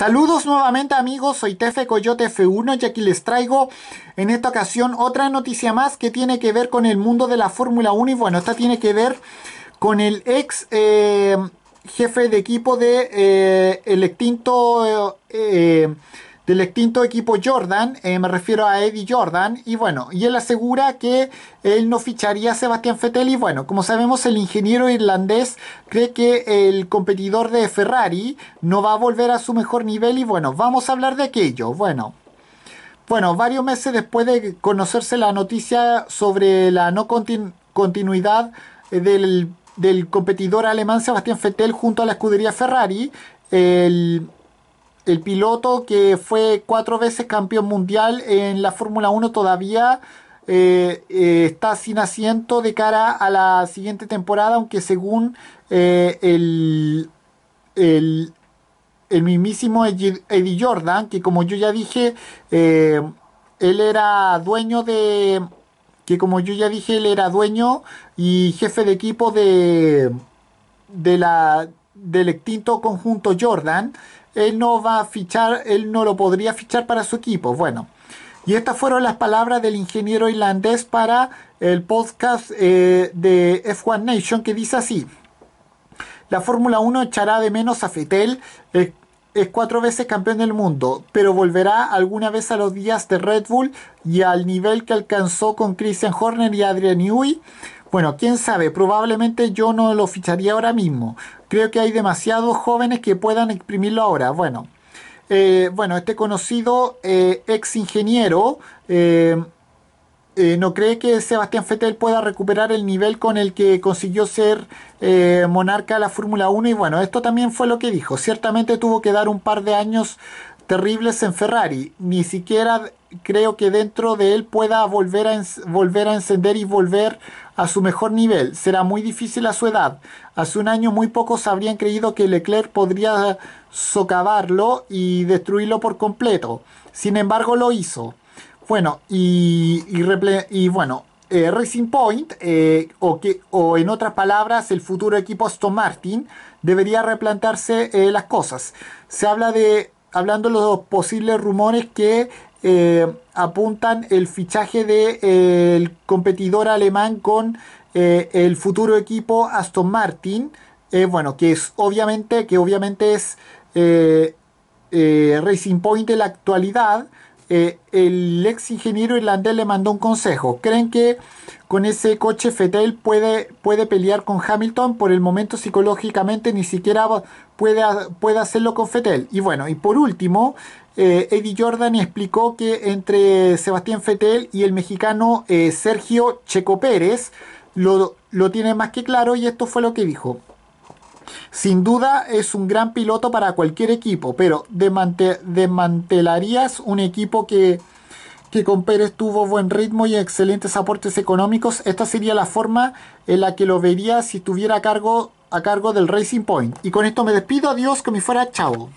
Saludos nuevamente amigos, soy Tefe Coyote F1 y aquí les traigo en esta ocasión otra noticia más que tiene que ver con el mundo de la Fórmula 1 y bueno, esta tiene que ver con el ex eh, jefe de equipo de eh, extinto eh, eh, del extinto equipo Jordan, eh, me refiero a Eddie Jordan, y bueno, y él asegura que él no ficharía a Sebastián Fettel, y bueno, como sabemos, el ingeniero irlandés cree que el competidor de Ferrari no va a volver a su mejor nivel, y bueno, vamos a hablar de aquello, bueno. Bueno, varios meses después de conocerse la noticia sobre la no continuidad eh, del, del competidor alemán Sebastián Vettel junto a la escudería Ferrari, el el piloto que fue cuatro veces campeón mundial en la Fórmula 1 todavía eh, eh, está sin asiento de cara a la siguiente temporada, aunque según eh, el, el, el, mismísimo Eddie Jordan, que como yo ya dije, él era dueño de, que como yo ya dije, él era dueño y jefe de equipo de, de la del extinto conjunto Jordan, él no va a fichar, él no lo podría fichar para su equipo. Bueno, y estas fueron las palabras del ingeniero irlandés para el podcast eh, de F1 Nation que dice así. La Fórmula 1 echará de menos a Fettel. es cuatro veces campeón del mundo, pero volverá alguna vez a los días de Red Bull y al nivel que alcanzó con Christian Horner y Adrian Newey. Bueno, quién sabe, probablemente yo no lo ficharía ahora mismo. Creo que hay demasiados jóvenes que puedan exprimirlo ahora. Bueno, eh, bueno este conocido eh, ex ingeniero eh, no cree que Sebastián Fettel pueda recuperar el nivel con el que consiguió ser monarca de la Fórmula 1. Y bueno, esto también fue lo que dijo. Ciertamente tuvo que dar un par de años terribles en Ferrari. Ni siquiera creo que dentro de él pueda volver a, volver a encender y volver a a su mejor nivel. Será muy difícil a su edad. Hace un año muy pocos habrían creído que Leclerc podría socavarlo y destruirlo por completo. Sin embargo, lo hizo. Bueno, y, y, bueno, eh, Racing Point, eh, o, que, o en otras palabras, el futuro equipo Aston Martin, debería replantarse eh, las cosas. Se habla de, hablando de los posibles rumores que apuntan el fichaje del de, eh, el competidor alemán con eh, el futuro equipo Aston Martin. Eh, bueno, que es obviamente, que obviamente es Racing Point en la actualidad. el ex ingeniero irlandés le mandó un consejo. ¿Creen que con ese coche Fetel puede, puede pelear con Hamilton? Por el momento psicológicamente ni siquiera puede, puede hacerlo con Fetel. Y bueno, y por último, eh, Eddie Jordan explicó que entre Sebastián Fetel y el mexicano eh, Sergio Checo Pérez lo, tiene más que claro y esto fue lo que dijo. Sin duda es un gran piloto para cualquier equipo, pero desmantelarías un equipo que, con Pérez tuvo buen ritmo y excelentes aportes económicos. Esta sería la forma en la que lo vería si estuviera a cargo, a cargo del Racing Point. Y con esto me despido, adiós, que me fuera, chao.